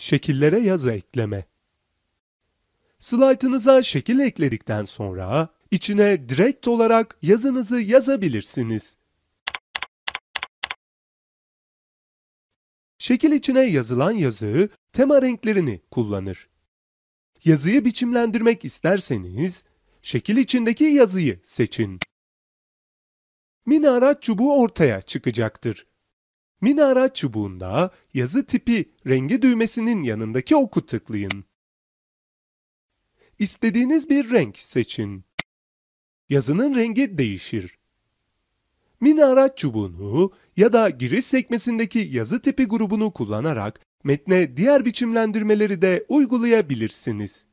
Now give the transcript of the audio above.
Şekillere yazı ekleme. Slaytınıza şekil ekledikten sonra içine direkt olarak yazınızı yazabilirsiniz. Şekil içine yazılan yazı tema renklerini kullanır. Yazıyı biçimlendirmek isterseniz şekil içindeki yazıyı seçin. Minaret çubuğu ortaya çıkacaktır. Minara çubuğunda yazı tipi rengi düğmesinin yanındaki oku tıklayın. İstediğiniz bir renk seçin. Yazının rengi değişir. Minara çubuğunu ya da giriş sekmesindeki yazı tipi grubunu kullanarak metne diğer biçimlendirmeleri de uygulayabilirsiniz.